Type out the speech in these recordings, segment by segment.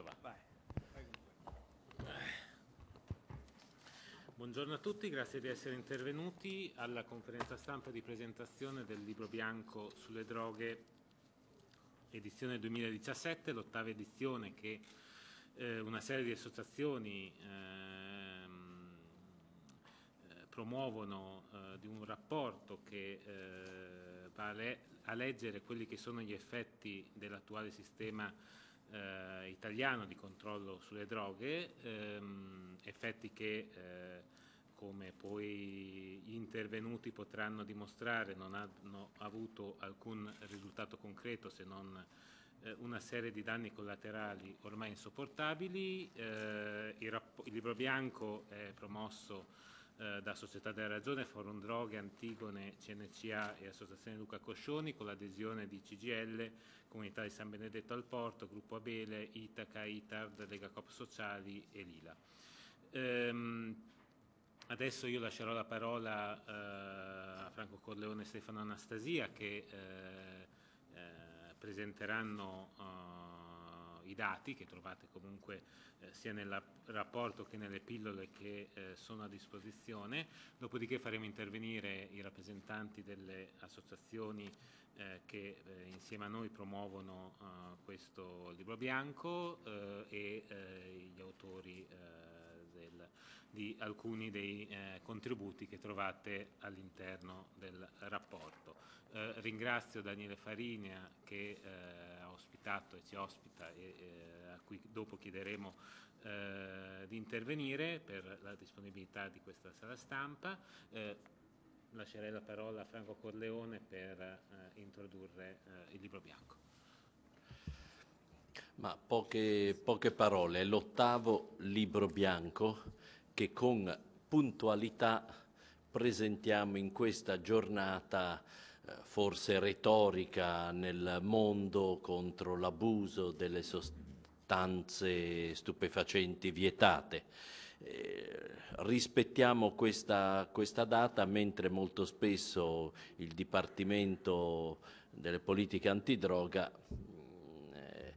questo va. Buongiorno a tutti, grazie di essere intervenuti alla conferenza stampa di presentazione del libro bianco sulle droghe edizione 2017, l'ottava edizione che eh, una serie di associazioni ehm, eh, promuovono eh, di un rapporto che eh, va a, le a leggere quelli che sono gli effetti dell'attuale sistema eh, italiano di controllo sulle droghe, ehm, effetti che eh, come poi gli intervenuti potranno dimostrare non hanno avuto alcun risultato concreto se non eh, una serie di danni collaterali ormai insopportabili. Eh, il, il, libro bianco è promosso eh, da Società della Ragione, Forum Droghe, Antigone, CNCA e Associazione Luca Coscioni, con l'adesione di CGL, Comunità di San Benedetto al Porto, Gruppo Abele, Itaca, Itard, Lega Cop Sociali e Lila. Ehm, adesso io lascerò la parola eh, a Franco Corleone e Stefano Anastasia che eh, eh, presenteranno i dati che trovate comunque eh, sia nel rapporto che nelle pillole che eh, sono a disposizione, dopodiché faremo intervenire i rappresentanti delle associazioni eh, che eh, insieme a noi promuovono eh, questo libro bianco e gli autori del, di alcuni dei contributi che trovate all'interno del rapporto. ringrazio Daniele Farina che ospitato e ci ospita e eh, a cui dopo chiederemo eh, di intervenire per la disponibilità di questa sala stampa. Eh, lascerei la parola a Franco Corleone per eh, introdurre eh, il libro bianco. Ma poche, poche parole, è l'ottavo libro bianco che con puntualità presentiamo in questa giornata eh, forse retorica nel mondo contro l'abuso delle sostanze stupefacenti vietate. Eh, rispettiamo questa, questa, data mentre molto spesso il Dipartimento delle politiche antidroga mm, eh,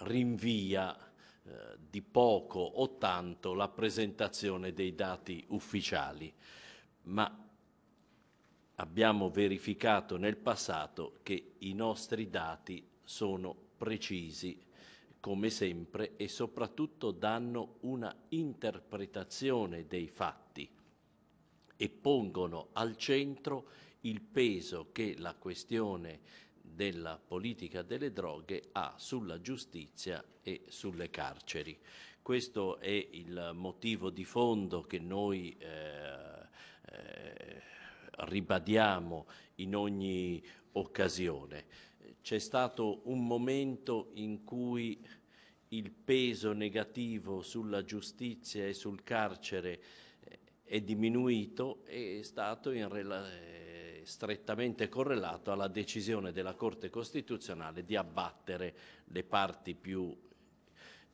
rinvia eh, di poco o tanto la presentazione dei dati ufficiali, ma abbiamo verificato nel passato che i nostri dati sono precisi come sempre e soprattutto danno una interpretazione dei fatti e pongono al centro il peso che la questione della politica delle droghe ha sulla giustizia e sulle carceri. Questo è il motivo di fondo che noi eh, eh, ribadiamo in ogni occasione. C'è stato un momento in cui il peso negativo sulla giustizia e sul carcere eh, è diminuito e è stato eh, strettamente correlato alla decisione della Corte Costituzionale di abbattere le parti più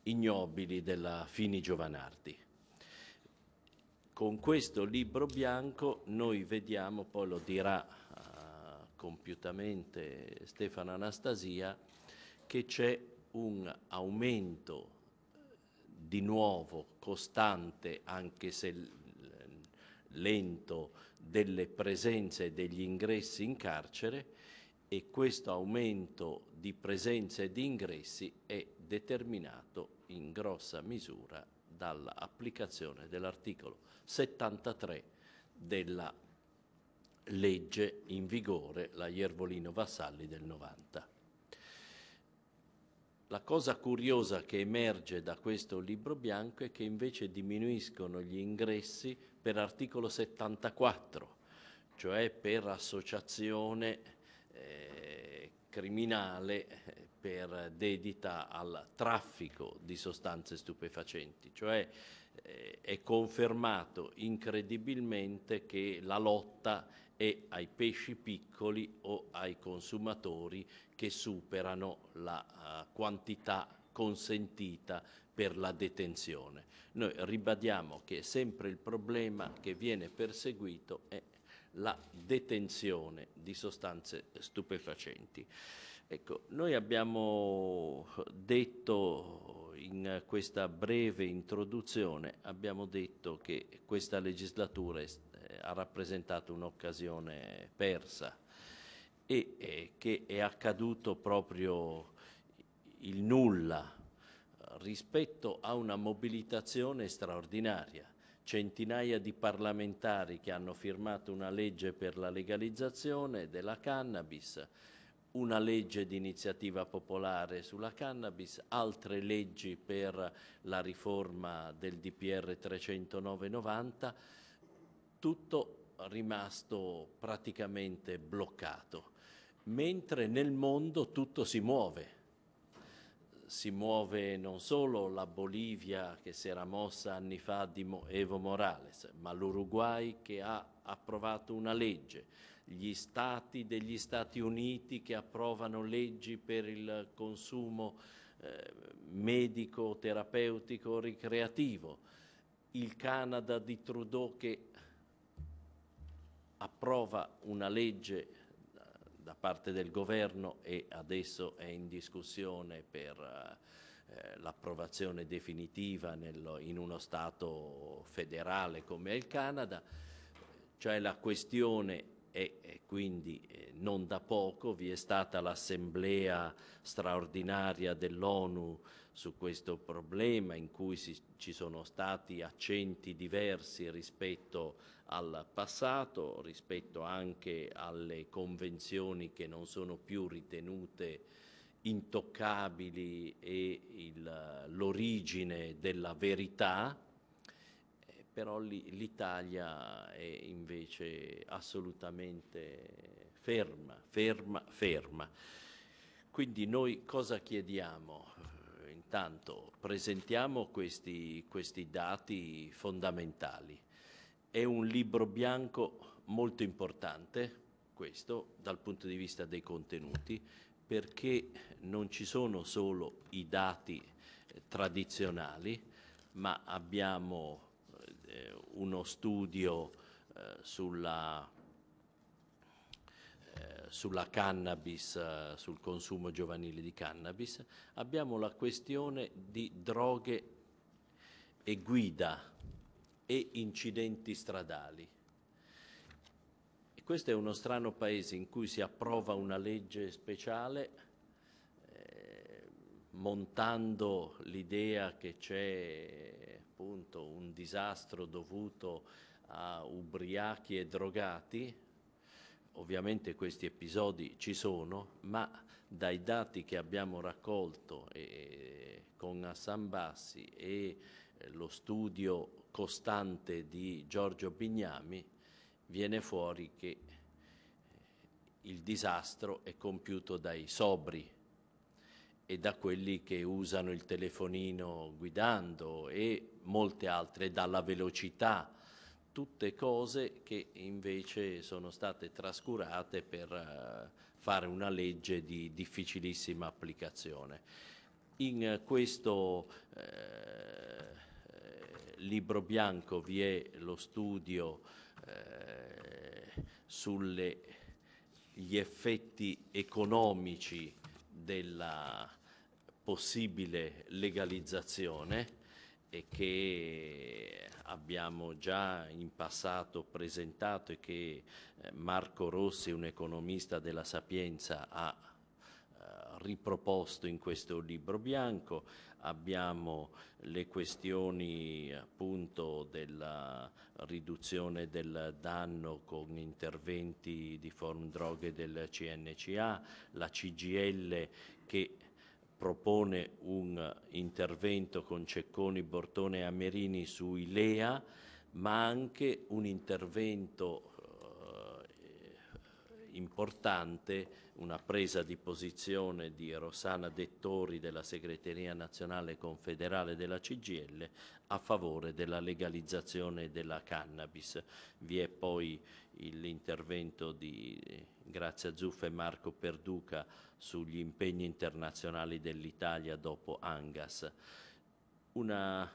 ignobili della Fini Giovanardi. Con questo libro bianco noi vediamo, poi lo dirà uh, compiutamente Stefano Anastasia, che c'è un aumento eh, di nuovo costante, anche se lento, delle presenze e degli ingressi in carcere e questo aumento di presenze e di ingressi è determinato in grossa misura dall'applicazione dell'articolo 73 della legge in vigore, la Iervolino Vassalli del 90. La cosa curiosa che emerge da questo libro bianco è che invece diminuiscono gli ingressi per articolo 74, cioè per associazione eh, criminale per dedita al traffico di sostanze stupefacenti, cioè eh, è confermato incredibilmente che la lotta è ai pesci piccoli o ai consumatori che superano la uh, quantità consentita per la detenzione. Noi ribadiamo che sempre il problema che viene perseguito è la detenzione di sostanze stupefacenti. Ecco, noi abbiamo detto in questa breve introduzione, abbiamo detto che questa legislatura è, eh, ha rappresentato un'occasione persa e eh, che è accaduto proprio il nulla eh, rispetto a una mobilitazione straordinaria. Centinaia di parlamentari che hanno firmato una legge per la legalizzazione della cannabis, una legge di iniziativa popolare sulla cannabis, altre leggi per la riforma del DPR 309-90, tutto rimasto praticamente bloccato, mentre nel mondo tutto si muove. Si muove non solo la Bolivia che si era mossa anni fa di Evo Morales, ma l'Uruguay che ha approvato una legge, gli stati degli Stati Uniti che approvano leggi per il consumo eh, medico, terapeutico, ricreativo, il Canada di Trudeau che approva una legge eh, da parte del governo e adesso è in discussione per eh, eh l'approvazione definitiva nel, in uno Stato federale come il Canada, cioè la questione e, quindi eh, non da poco vi è stata l'assemblea straordinaria dell'ONU su questo problema in cui si, ci sono stati accenti diversi rispetto al passato, rispetto anche alle convenzioni che non sono più ritenute intoccabili e l'origine della verità però l'Italia è invece assolutamente ferma, ferma, ferma. Quindi noi cosa chiediamo? Intanto presentiamo questi, questi dati fondamentali. È un libro bianco molto importante, questo, dal punto di vista dei contenuti, perché non ci sono solo i dati eh, tradizionali, ma abbiamo eh, uno studio eh, sulla, eh, sulla cannabis, eh, sul consumo giovanile di cannabis, abbiamo la questione di droghe e guida e incidenti stradali. E questo è uno strano paese in cui si approva una legge speciale eh, montando l'idea che c'è appunto un disastro dovuto a ubriachi e drogati, ovviamente questi episodi ci sono, ma dai dati che abbiamo raccolto eh, con Hassan Bassi e eh, lo studio costante di Giorgio Bignami viene fuori che eh, il disastro è compiuto dai sobri e da quelli che usano il telefonino guidando e molte altre, dalla velocità, tutte cose che invece sono state trascurate per eh, fare una legge di difficilissima applicazione. In questo eh, libro bianco vi è lo studio eh, sugli effetti economici della possibile legalizzazione e che abbiamo già in passato presentato e che eh, Marco Rossi, un economista della Sapienza, ha eh, riproposto in questo libro bianco. Abbiamo le questioni appunto della riduzione del danno con interventi di form droghe del CNCA, la CGL che propone un intervento con Cecconi, Bortone e Amerini sui LEA, ma anche un intervento eh, importante, una presa di posizione di Rosana Dettori della Segreteria Nazionale Confederale della CGL a favore della legalizzazione della cannabis. Vi è poi l'intervento di grazie a Zuffa e Marco Perduca sugli impegni internazionali dell'Italia dopo Angas. Una,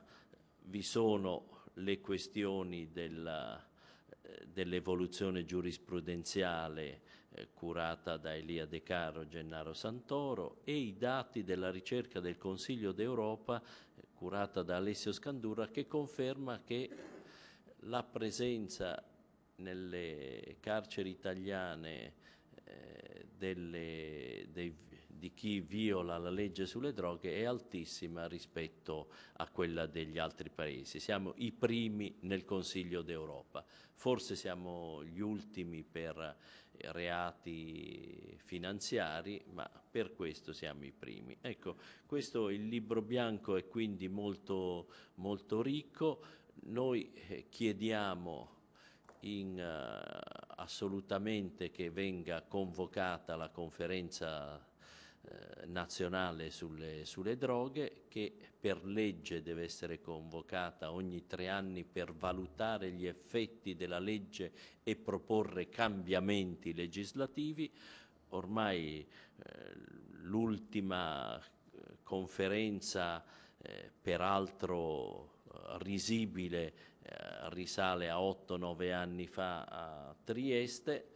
vi sono le questioni eh, dell'evoluzione giurisprudenziale eh, curata da Elia De Caro e Gennaro Santoro e i dati della ricerca del Consiglio d'Europa eh, curata da Alessio Scandura che conferma che la presenza nelle carceri italiane eh, delle, dei, di chi viola la legge sulle droghe è altissima rispetto a quella degli altri paesi. Siamo i primi nel Consiglio d'Europa, forse siamo gli ultimi per eh, reati finanziari, ma per questo siamo i primi. Ecco, questo il libro bianco è quindi molto, molto ricco, noi eh, chiediamo in, uh, assolutamente che venga convocata la conferenza eh, nazionale sulle, sulle, droghe che per legge deve essere convocata ogni tre anni per valutare gli effetti della legge e proporre cambiamenti legislativi. Ormai eh, l'ultima eh, conferenza, eh, peraltro risibile, risale a 8-9 anni fa a Trieste,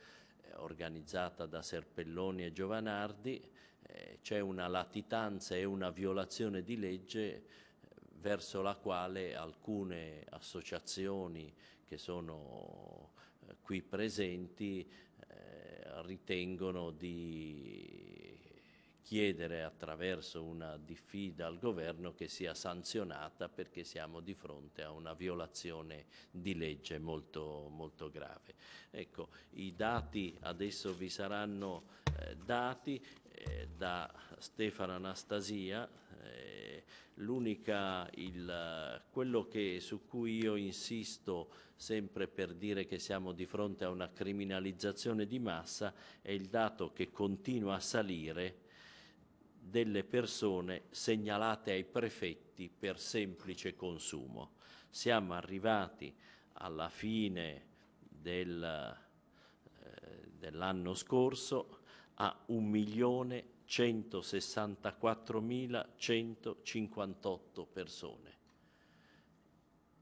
eh, organizzata da Serpelloni e Giovanardi, eh, c'è una latitanza e una violazione di legge eh, verso la quale alcune associazioni che sono qui presenti ritengono di chiedere attraverso una diffida al governo che sia sanzionata perché siamo di fronte a una violazione di legge molto, molto grave. Ecco, i dati adesso vi saranno eh, dati eh, da Stefano Anastasia, eh, l'unica, quello che, su cui io insisto sempre per dire che siamo di fronte a una criminalizzazione di massa è il dato che continua a salire delle persone segnalate ai prefetti per semplice consumo. Siamo arrivati alla fine del, eh, dell'anno scorso a 1.164.158 persone.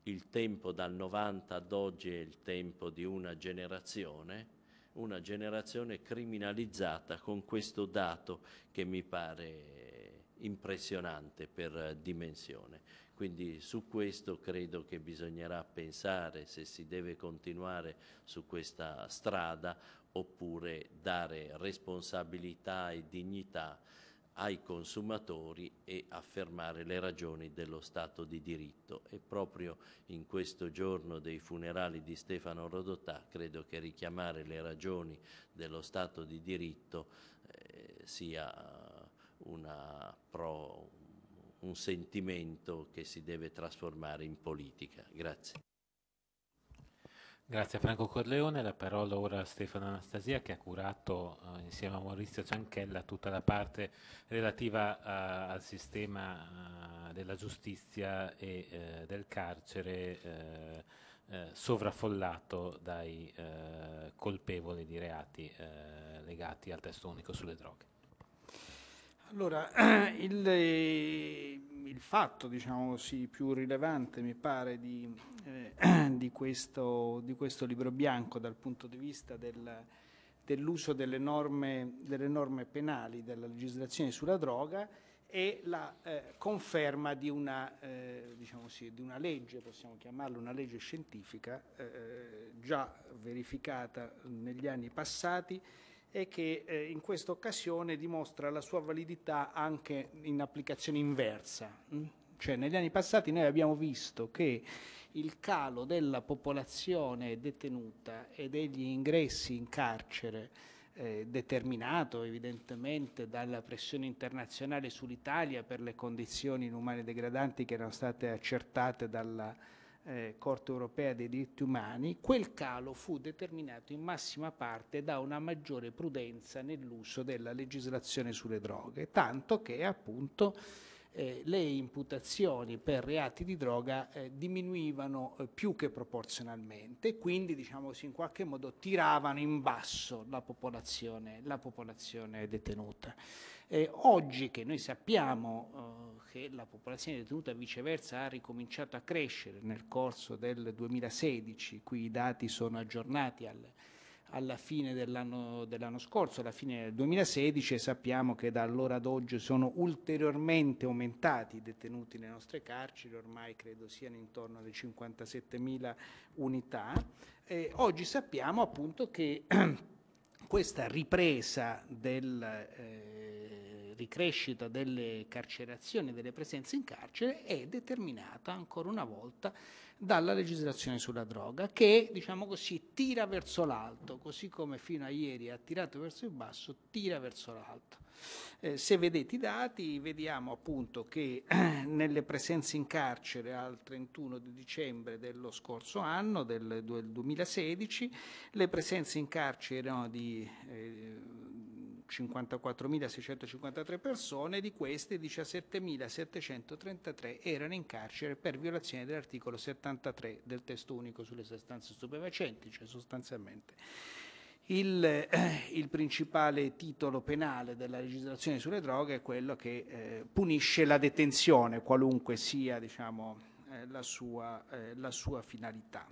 Il tempo dal 90 ad oggi è il tempo di una generazione una generazione criminalizzata con questo dato che mi pare impressionante per dimensione. Quindi su questo credo che bisognerà pensare se si deve continuare su questa strada oppure dare responsabilità e dignità ai consumatori e affermare le ragioni dello Stato di diritto e proprio in questo giorno dei funerali di Stefano Rodotà credo che richiamare le ragioni dello Stato di diritto eh, sia pro, un sentimento che si deve trasformare in politica. Grazie. Grazie Franco Corleone, la parola ora a Stefano Anastasia che ha curato eh, insieme a Maurizio Cianchella tutta la parte relativa a, eh, al sistema uh, della giustizia e uh, del carcere uh, sovraffollato dai colpevoli di reati legati al testo unico sulle droghe. Allora, il, eh, il fatto diciamo così, più rilevante, mi pare, di, eh, di, questo, di, questo, libro bianco dal punto di vista del, dell'uso delle norme, delle norme, penali, della legislazione sulla droga, è la eh, conferma di una, eh, diciamo così, di una, legge, possiamo chiamarla una legge scientifica, eh, eh, già verificata negli anni passati, e che eh, in questa occasione dimostra la sua validità anche in applicazione inversa. Mm? Cioè, negli anni passati noi abbiamo visto che il calo della popolazione detenuta e degli ingressi in carcere eh, determinato evidentemente dalla pressione internazionale sull'Italia per le condizioni inumane degradanti che erano state accertate dalla, eh, Corte europea dei diritti umani, quel calo fu determinato in massima parte da una maggiore prudenza nell'uso della legislazione sulle droghe, tanto che appunto eh, le imputazioni per reati di droga eh, diminuivano eh, più che proporzionalmente, quindi diciamo, in qualche modo tiravano in basso la popolazione, la popolazione detenuta. Eh, oggi che noi sappiamo eh, che la popolazione detenuta viceversa ha ricominciato a crescere nel corso del 2016, qui i dati sono aggiornati al, alla fine dell'anno, dell scorso, alla fine del 2016 e sappiamo che da allora ad oggi sono ulteriormente aumentati i detenuti nelle nostre carceri, ormai credo siano intorno alle 57.000 unità. Eh, oggi sappiamo appunto che questa ripresa del... Eh, ricrescita delle carcerazioni, delle presenze in carcere, è determinata ancora una volta dalla legislazione sulla droga che, diciamo così, tira verso l'alto, così come fino a ieri ha tirato verso il basso, tira verso l'alto. Eh, se vedete i dati, vediamo appunto che nelle presenze in carcere al 31 di dicembre dello scorso anno, del, del 2016, le presenze in carcere erano di... Eh, 54.653 persone, di queste 17.733 erano in carcere per violazione dell'articolo 73 del testo unico sulle sostanze stupefacenti, cioè sostanzialmente il, eh, il, principale titolo penale della legislazione sulle droghe è quello che eh, punisce la detenzione, qualunque sia diciamo, eh, la, sua, eh, la sua finalità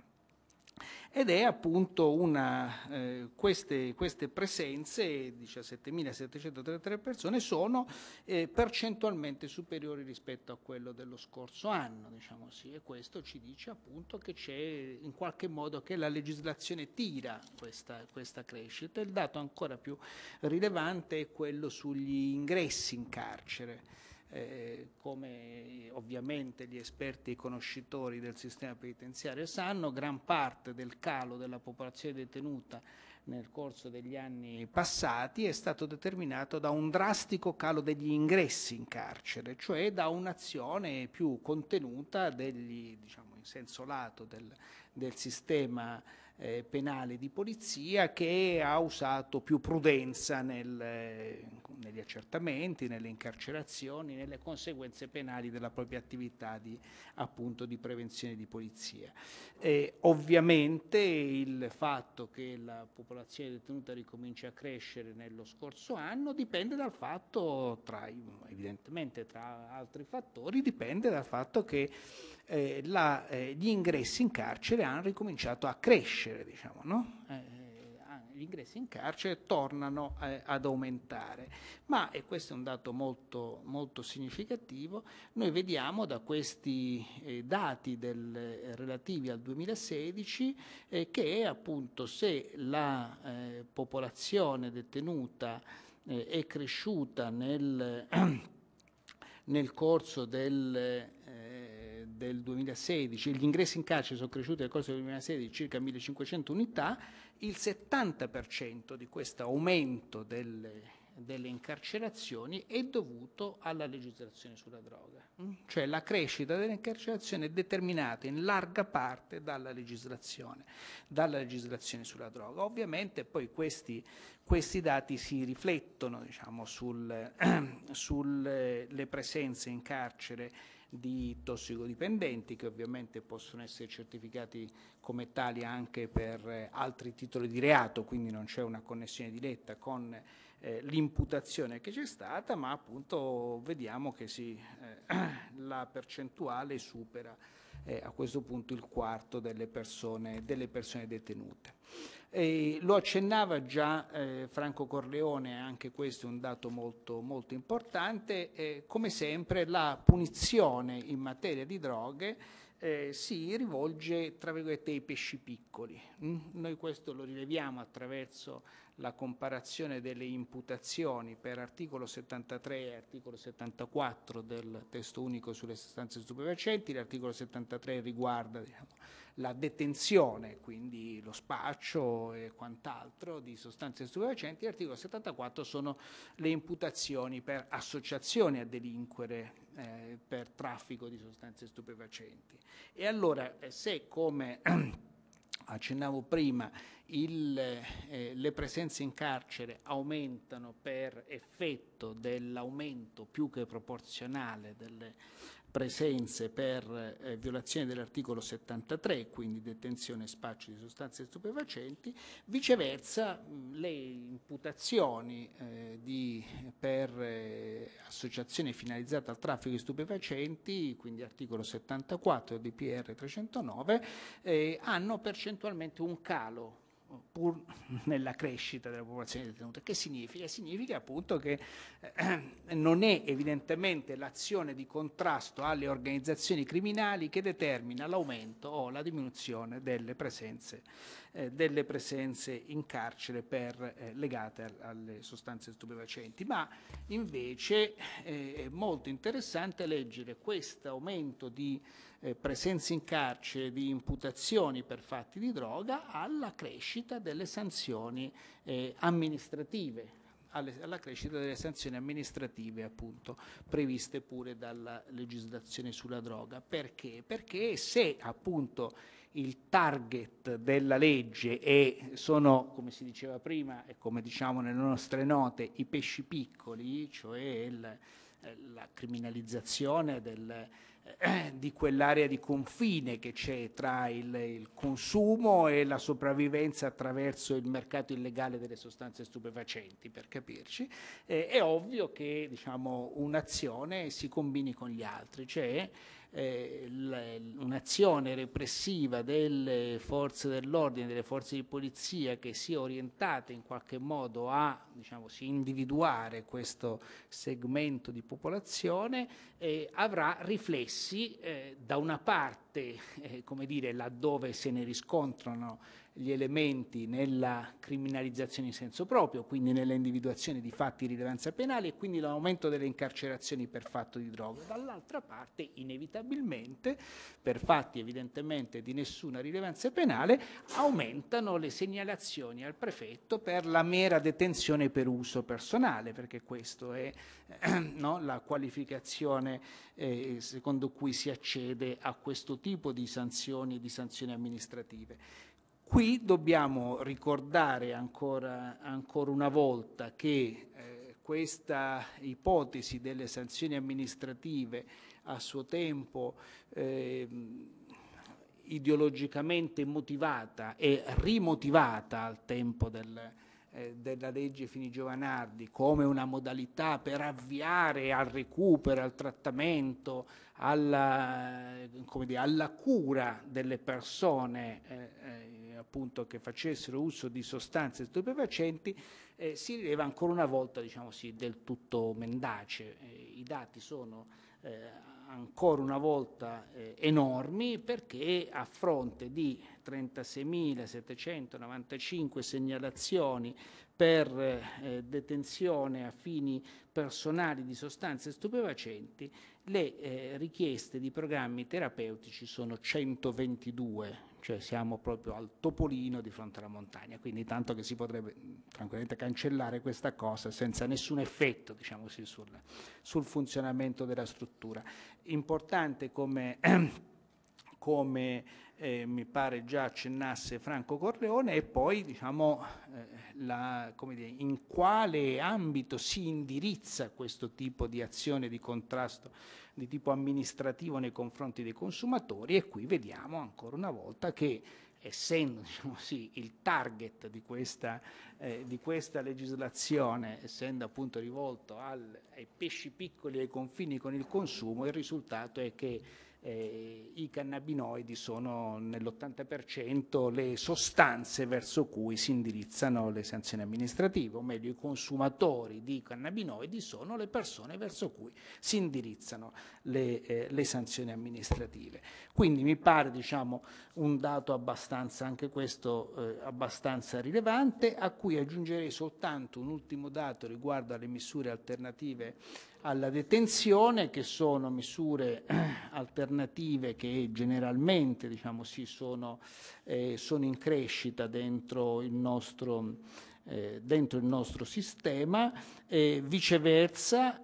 ed è appunto una, eh, queste, queste, presenze, 17.733 persone, sono eh, percentualmente superiori rispetto a quello dello scorso anno, diciamo così, e questo ci dice appunto che c'è in qualche modo che la legislazione tira questa, questa crescita. Il dato ancora più rilevante è quello sugli ingressi in carcere eh, come ovviamente gli esperti e i conoscitori del sistema penitenziario sanno, gran parte del calo della popolazione detenuta nel corso degli anni passati è stato determinato da un drastico calo degli ingressi in carcere, cioè da un'azione più contenuta degli, diciamo, in senso lato del, del sistema eh, penale di polizia che ha usato più prudenza nel, eh, negli accertamenti, nelle incarcerazioni, nelle conseguenze penali della propria attività di, appunto, di prevenzione di polizia. Eh, ovviamente il fatto che la popolazione detenuta ricomincia a crescere nello scorso anno dipende dal fatto, tra, evidentemente tra altri fattori, dipende dal fatto che eh, la, eh, gli ingressi in carcere hanno ricominciato a crescere, diciamo, no? Eh, eh, gli ingressi in carcere tornano eh, ad aumentare. Ma, e questo è un dato molto, molto significativo, noi vediamo da questi eh, dati del, eh, relativi al 2016 eh, che appunto se la popolazione detenuta è cresciuta nel, nel corso del del 2016, gli ingressi in carcere sono cresciuti nel corso del 2016 circa 1500 unità, il 70% di questo aumento delle, delle incarcerazioni è dovuto alla legislazione sulla droga, mm? cioè la crescita delle incarcerazioni è determinata in larga parte dalla legislazione, dalla legislazione sulla droga. Ovviamente poi questi, questi dati si riflettono diciamo, sulle sul, presenze in carcere di tossicodipendenti che ovviamente possono essere certificati come tali anche per eh, altri titoli di reato, quindi non c'è una connessione diretta con eh, l'imputazione che c'è stata, ma appunto vediamo che sì, eh, la percentuale supera eh, a questo punto il quarto delle persone, delle persone detenute. E lo accennava già eh, Franco Corleone, anche questo è un dato molto, molto importante, eh, come sempre la punizione in materia di droghe eh, si rivolge tra virgolette ai pesci piccoli. Mm? Noi questo lo rileviamo attraverso la comparazione delle imputazioni per articolo 73 e articolo 74 del testo unico sulle sostanze stupefacenti. L'articolo 73 riguarda diciamo, la detenzione, quindi lo spaccio e quant'altro di sostanze stupefacenti, l'articolo 74 sono le imputazioni per associazione a delinquere eh, per traffico di sostanze stupefacenti. E allora eh, se come accennavo prima il, eh, le presenze in carcere aumentano per effetto dell'aumento più che proporzionale delle presenze per eh, violazione dell'articolo 73, quindi detenzione e spaccio di sostanze stupefacenti, viceversa mh, le imputazioni eh, di, per eh, associazione finalizzata al traffico di stupefacenti, quindi articolo 74 DPR 309, hanno percentualmente un calo pur nella crescita della popolazione detenuta. Che significa? Significa appunto che eh, non è evidentemente l'azione di contrasto alle organizzazioni criminali che determina l'aumento o la diminuzione delle presenze, eh, delle presenze in carcere per, eh, legate al, alle sostanze stupefacenti, ma invece eh, è molto interessante leggere questo aumento di eh, presenze in carcere di imputazioni per fatti di droga alla crescita delle sanzioni eh, amministrative alla crescita delle sanzioni amministrative appunto previste pure dalla legislazione sulla droga. Perché? Perché se appunto il target della legge e sono, come si diceva prima e come diciamo nelle nostre note, i pesci piccoli, cioè il, eh, la criminalizzazione del eh, di quell'area di confine che c'è tra il, il, consumo e la sopravvivenza attraverso il mercato illegale delle sostanze stupefacenti, per capirci, eh, è ovvio che diciamo, un'azione si combini con gli altri, cioè eh, un'azione repressiva delle forze dell'ordine, delle forze di polizia che sia orientata in qualche modo a diciamo, individuare questo segmento di popolazione eh, avrà riflessi eh, da una parte, eh, come dire, laddove se ne riscontrano gli elementi nella criminalizzazione in senso proprio, quindi nella individuazione di fatti di rilevanza penale e quindi l'aumento delle incarcerazioni per fatto di droga. Dall'altra parte, inevitabilmente, per fatti evidentemente di nessuna rilevanza penale, aumentano le segnalazioni al prefetto per la mera detenzione per uso personale, perché questa è no, la qualificazione eh, secondo cui si accede a questo tipo di sanzioni e di sanzioni amministrative. Qui dobbiamo ricordare ancora, ancora una volta che eh, questa ipotesi delle sanzioni amministrative a suo tempo eh, ideologicamente motivata e rimotivata al tempo del, eh, della legge Fini-Giovanardi come una modalità per avviare al recupero, al trattamento, alla, dire, alla cura delle persone eh, eh appunto, che facessero uso di sostanze stupefacenti eh, si rileva ancora una volta diciamo sì, del tutto mendace. Eh, I dati sono eh, ancora una volta eh, enormi perché a fronte di 36.795 segnalazioni per eh, detenzione a fini personali di sostanze stupefacenti, le eh, richieste di programmi terapeutici sono 122, cioè siamo proprio al topolino di fronte alla montagna, quindi tanto che si potrebbe mm, tranquillamente cancellare questa cosa senza nessun effetto diciamo sul, sul funzionamento della struttura. Importante come come eh, mi pare già accennasse Franco Corleone, e poi diciamo, eh, la, dire, in quale ambito si indirizza questo tipo di azione di contrasto di tipo amministrativo nei confronti dei consumatori e qui vediamo ancora una volta che essendo diciamo sì, il target di questa, eh, di questa, legislazione, essendo appunto rivolto al, ai pesci piccoli e ai confini con il consumo, il risultato è che eh, i cannabinoidi sono nell'80% le sostanze verso cui si indirizzano le sanzioni amministrative, o meglio i consumatori di cannabinoidi sono le persone verso cui si indirizzano le, eh, le sanzioni amministrative. Quindi mi pare diciamo, un dato abbastanza, anche questo eh, abbastanza rilevante, a cui aggiungerei soltanto un ultimo dato riguardo alle misure alternative alla detenzione, che sono misure eh, alternative che generalmente diciamo, sì, sono, eh, sono, in crescita dentro il nostro, eh, dentro il nostro sistema, eh, viceversa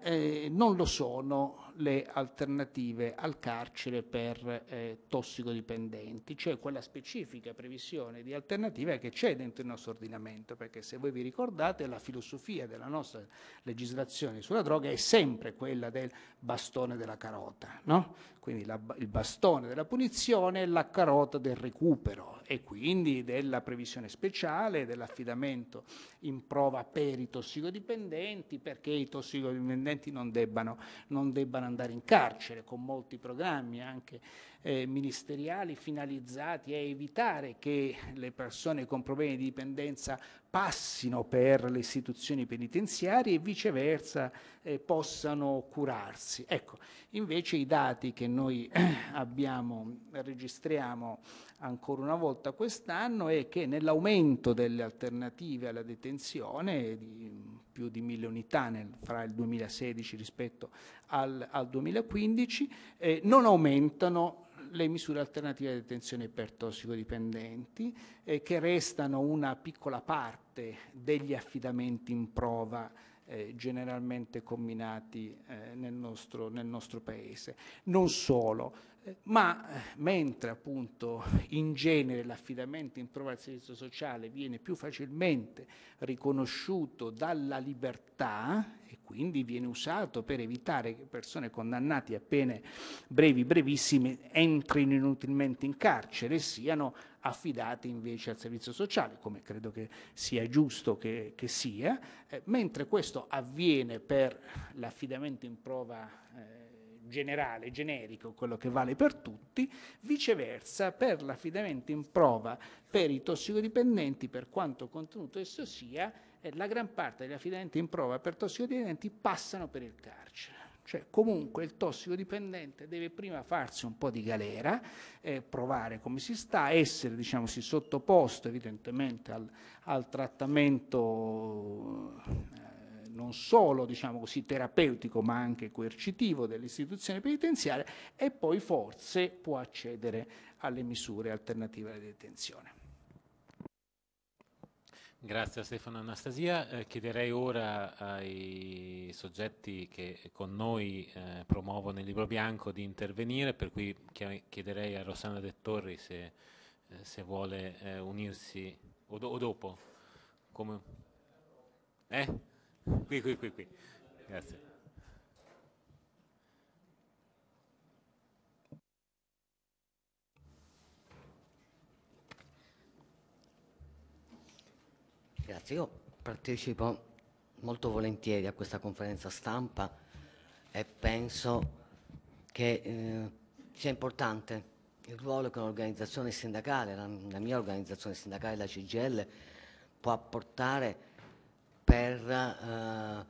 non lo sono le alternative al carcere per eh, tossicodipendenti, cioè quella specifica previsione di alternative che c'è dentro il nostro ordinamento, perché se voi vi ricordate la filosofia della nostra legislazione sulla droga è sempre quella del bastone della carota, no? quindi la, il bastone della punizione e la carota del recupero e quindi della previsione speciale, dell'affidamento in prova per i tossicodipendenti, perché i tossicodipendenti non debbano, non debbano andare in carcere, con molti programmi anche eh, ministeriali finalizzati a evitare che le persone con problemi di dipendenza passino per le istituzioni penitenziarie e viceversa eh, possano curarsi. Ecco, invece i dati che noi abbiamo, registriamo ancora una volta quest'anno è che nell'aumento delle alternative alla detenzione di più di mille unità nel, fra il 2016 rispetto al, al 2015 eh, non aumentano le misure alternative di detenzione per tossicodipendenti, eh, che restano una piccola parte degli affidamenti in prova eh, generalmente combinati eh, nel, nostro, nel, nostro, paese. Non solo, eh, ma eh, mentre appunto in genere l'affidamento in prova al servizio sociale viene più facilmente riconosciuto dalla libertà quindi viene usato per evitare che persone condannate a pene brevi, brevissime, entrino inutilmente in carcere e siano affidate invece al servizio sociale, come credo che sia giusto che, che sia, eh, mentre questo avviene per l'affidamento in prova eh, generale, generico, quello che vale per tutti, viceversa per l'affidamento in prova per i tossicodipendenti, per quanto contenuto esso sia, la gran parte degli affidamenti in prova per tossicodipendenti passano per il carcere. Cioè, comunque il tossicodipendente deve prima farsi un po' di galera, eh, provare come si sta, essere diciamo, sottoposto evidentemente al, al trattamento eh, non solo diciamo così, terapeutico ma anche coercitivo dell'istituzione penitenziaria e poi forse può accedere alle misure alternative alla detenzione. Grazie a Stefano Anastasia. Eh, chiederei ora ai soggetti che con noi eh, promuovono il libro bianco di intervenire, per cui chiederei a Rossana De Torri se, eh, se vuole eh, unirsi o, do, o dopo. Come... Eh? Qui, qui, qui, qui. Grazie. Grazie, io partecipo molto volentieri a questa conferenza stampa e penso che eh, sia importante il ruolo che un'organizzazione sindacale, la, la, mia organizzazione sindacale, la CGL, può apportare per eh,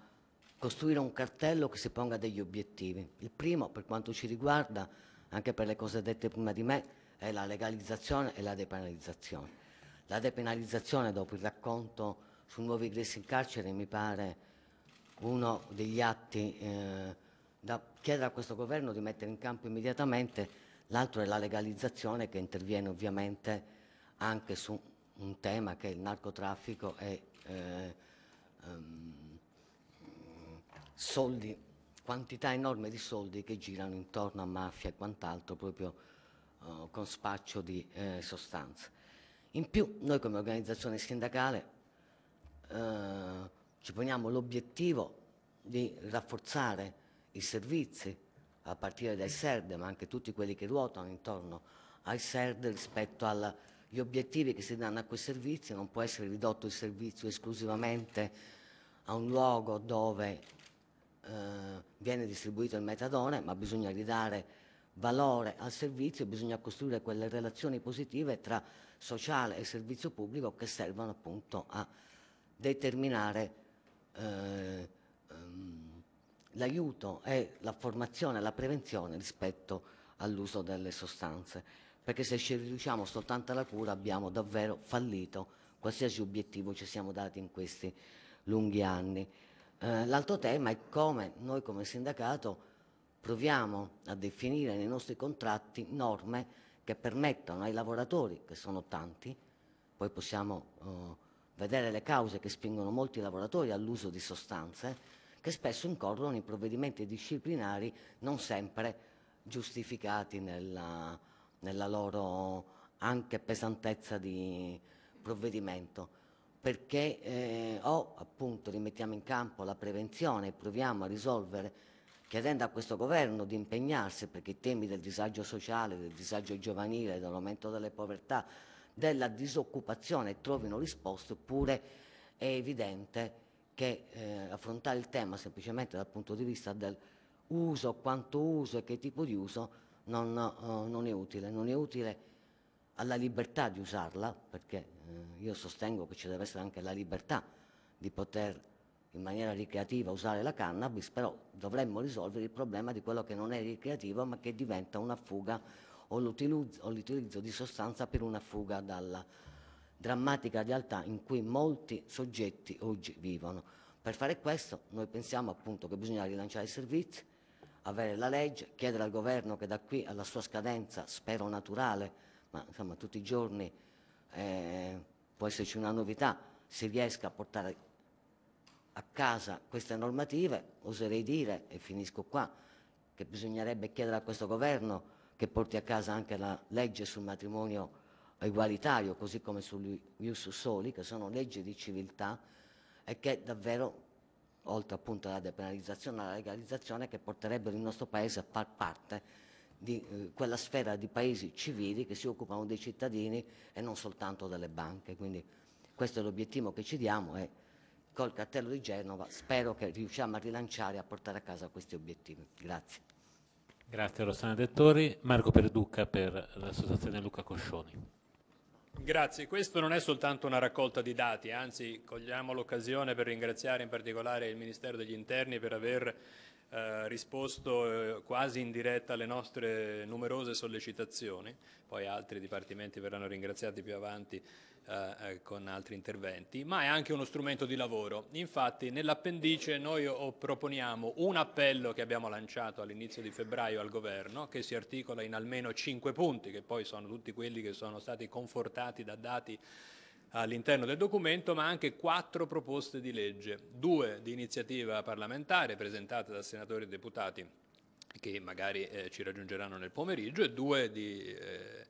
costruire un cartello che si ponga degli obiettivi. Il primo, per quanto ci riguarda, anche per le cose dette prima di me, è la legalizzazione e la depenalizzazione la depenalizzazione dopo il racconto su nuovi ingressi in carcere mi pare uno degli atti eh, da chiedere a questo governo di mettere in campo immediatamente. L'altro è la legalizzazione che interviene ovviamente anche su un tema che è il narcotraffico e eh, um, soldi, quantità enorme di soldi che girano intorno a mafia e quant'altro proprio eh, con spaccio di eh, sostanze. In più noi come organizzazione sindacale eh, ci poniamo l'obiettivo di rafforzare i servizi a partire dai SERD, ma anche tutti quelli che ruotano intorno ai SERD rispetto agli obiettivi che si danno a quei servizi, non può essere ridotto il servizio esclusivamente a un luogo dove eh, viene distribuito il metadone, ma bisogna ridare valore al servizio, bisogna costruire quelle relazioni positive tra sociale e servizio pubblico che servono appunto a determinare eh, um, l'aiuto e la formazione, la prevenzione rispetto all'uso delle sostanze, perché se ci riduciamo soltanto alla cura abbiamo davvero fallito qualsiasi obiettivo ci siamo dati in questi lunghi anni. Eh, l'altro tema è come noi come sindacato proviamo a definire nei nostri contratti norme che permettano ai lavoratori, che sono tanti, poi possiamo eh, vedere le cause che spingono molti lavoratori all'uso di sostanze, che spesso incorrono in provvedimenti disciplinari non sempre giustificati nella, nella loro anche pesantezza di provvedimento perché eh, o appunto rimettiamo in campo la prevenzione e proviamo a risolvere chiedendo a questo governo di impegnarsi perché i temi del disagio sociale, del disagio giovanile, dell'aumento delle povertà, della disoccupazione trovino risposte, oppure è evidente che eh, affrontare il tema semplicemente dal punto di vista del uso, quanto uso e che tipo di uso non, eh, non è utile. Non è utile alla libertà di usarla, perché eh, io sostengo che ci deve essere anche la libertà di poter in maniera ricreativa usare la cannabis, però dovremmo risolvere il problema di quello che non è ricreativo ma che diventa una fuga o l'utilizzo di sostanza per una fuga dalla drammatica realtà in cui molti soggetti oggi vivono. Per fare questo noi pensiamo appunto che bisogna rilanciare i servizi, avere la legge, chiedere al governo che da qui alla sua scadenza, spero naturale, ma insomma tutti i giorni eh, può esserci una novità, si riesca a portare a casa queste normative, oserei dire, e finisco qua, che bisognerebbe chiedere a questo governo che porti a casa anche la legge sul matrimonio egualitario, così come sugli Ius Soli, che sono leggi di civiltà e che davvero, oltre appunto alla depenalizzazione, alla legalizzazione, che porterebbero il nostro Paese a far parte di eh, quella sfera di paesi civili che si occupano dei cittadini e non soltanto delle banche. Quindi questo è l'obiettivo che ci diamo. E, col cartello di Genova spero che riusciamo a rilanciare e a portare a casa questi obiettivi. Grazie. Grazie Rossana Dettori. Marco Perduca per l'associazione Luca Coscioni. Grazie, questo non è soltanto una raccolta di dati, anzi cogliamo l'occasione per ringraziare in particolare il Ministero degli Interni per aver eh, risposto eh, quasi in diretta alle nostre numerose sollecitazioni, poi altri dipartimenti verranno ringraziati più avanti eh, eh, con altri interventi, ma è anche uno strumento di lavoro. Infatti nell'appendice noi proponiamo un appello che abbiamo lanciato all'inizio di febbraio al governo, che si articola in almeno cinque punti, che poi sono tutti quelli che sono stati confortati da dati all'interno del documento, ma anche quattro proposte di legge, due di iniziativa parlamentare presentate da senatori e deputati che magari eh, ci raggiungeranno nel pomeriggio e due di eh,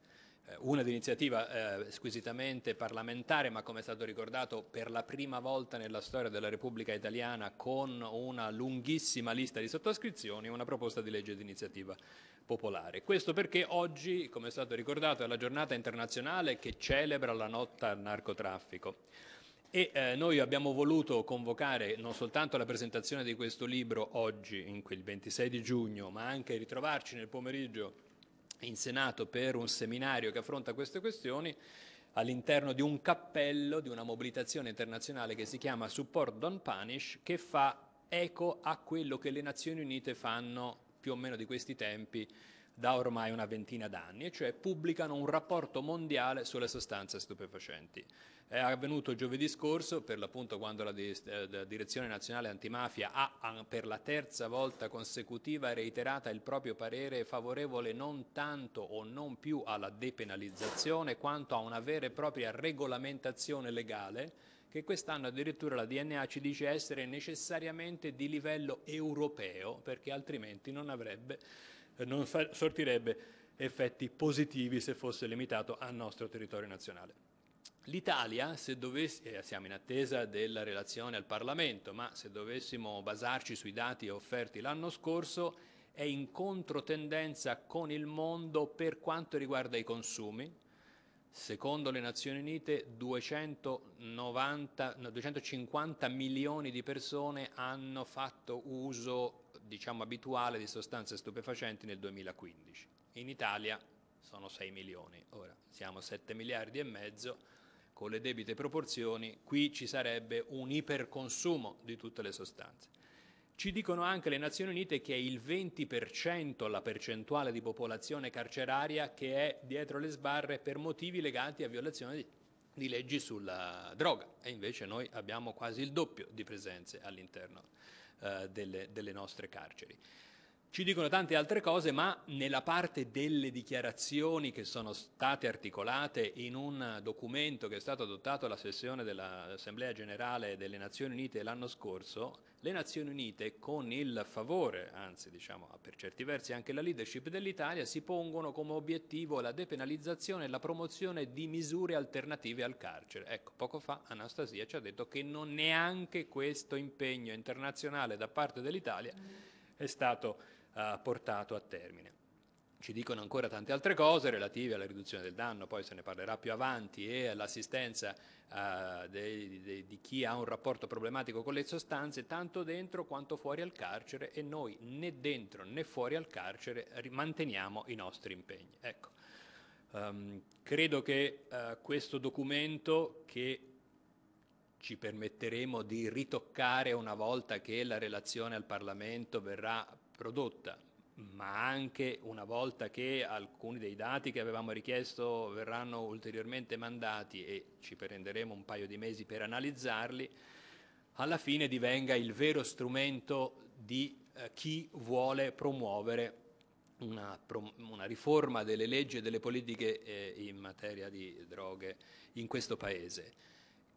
eh, una d'iniziativa eh, squisitamente parlamentare, ma come è stato ricordato, per la prima volta nella storia della Repubblica Italiana con una lunghissima lista di sottoscrizioni, una proposta di legge d'iniziativa popolare. Questo perché oggi, come è stato ricordato, è la giornata internazionale che celebra la lotta al narcotraffico. E eh, noi abbiamo voluto convocare non soltanto la presentazione di questo libro oggi, il 26 di giugno, ma anche ritrovarci nel pomeriggio in Senato per un seminario che affronta queste questioni all'interno di un cappello di una mobilitazione internazionale che si chiama Support Don't Punish, che fa eco a quello che le Nazioni Unite fanno più o meno di questi tempi da ormai una ventina d'anni, e cioè pubblicano un rapporto mondiale sulle sostanze stupefacenti. È avvenuto giovedì scorso, per l'appunto quando la, eh, Direzione Nazionale Antimafia ha per la terza volta consecutiva reiterata il proprio parere favorevole non tanto o non più alla depenalizzazione quanto a una vera e propria regolamentazione legale che quest'anno addirittura la DNA ci dice essere necessariamente di livello europeo perché altrimenti non avrebbe eh, non sortirebbe effetti positivi se fosse limitato al nostro territorio nazionale. L'Italia, se dovessimo, eh, siamo in attesa della relazione al Parlamento, ma se dovessimo basarci sui dati offerti l'anno scorso, è in controtendenza con il mondo per quanto riguarda i consumi. Secondo le Nazioni Unite 290, no, 250 milioni di persone hanno fatto uso diciamo, abituale di sostanze stupefacenti nel 2015. In Italia sono 6 milioni, ora siamo 7 miliardi e mezzo, con le debite proporzioni qui ci sarebbe un iperconsumo di tutte le sostanze. Ci dicono anche le Nazioni Unite che è il 20% la percentuale di popolazione carceraria che è dietro le sbarre per motivi legati a violazione di, di leggi sulla droga e invece noi abbiamo quasi il doppio di presenze all'interno eh, delle, delle nostre carceri. Ci dicono tante altre cose, ma nella parte delle dichiarazioni che sono state articolate in un documento che è stato adottato alla sessione dell'Assemblea generale delle Nazioni Unite l'anno scorso, le Nazioni Unite con il favore, anzi diciamo per certi versi anche la leadership dell'Italia, si pongono come obiettivo la depenalizzazione e la promozione di misure alternative al carcere. Ecco, poco fa Anastasia ci ha detto che non neanche questo impegno internazionale da parte dell'Italia è stato portato a termine. Ci dicono ancora tante altre cose relative alla riduzione del danno, poi se ne parlerà più avanti, e all'assistenza eh, dei, dei, di chi ha un rapporto problematico con le sostanze, tanto dentro quanto fuori al carcere e noi né dentro né fuori al carcere manteniamo i nostri impegni. Ecco. Um, credo che uh, questo documento che ci permetteremo di ritoccare una volta che la relazione al Parlamento verrà prodotta, ma anche una volta che alcuni dei dati che avevamo richiesto verranno ulteriormente mandati e ci prenderemo un paio di mesi per analizzarli, alla fine divenga il vero strumento di eh, chi vuole promuovere una, una, riforma delle leggi e delle politiche eh, in materia di droghe in questo Paese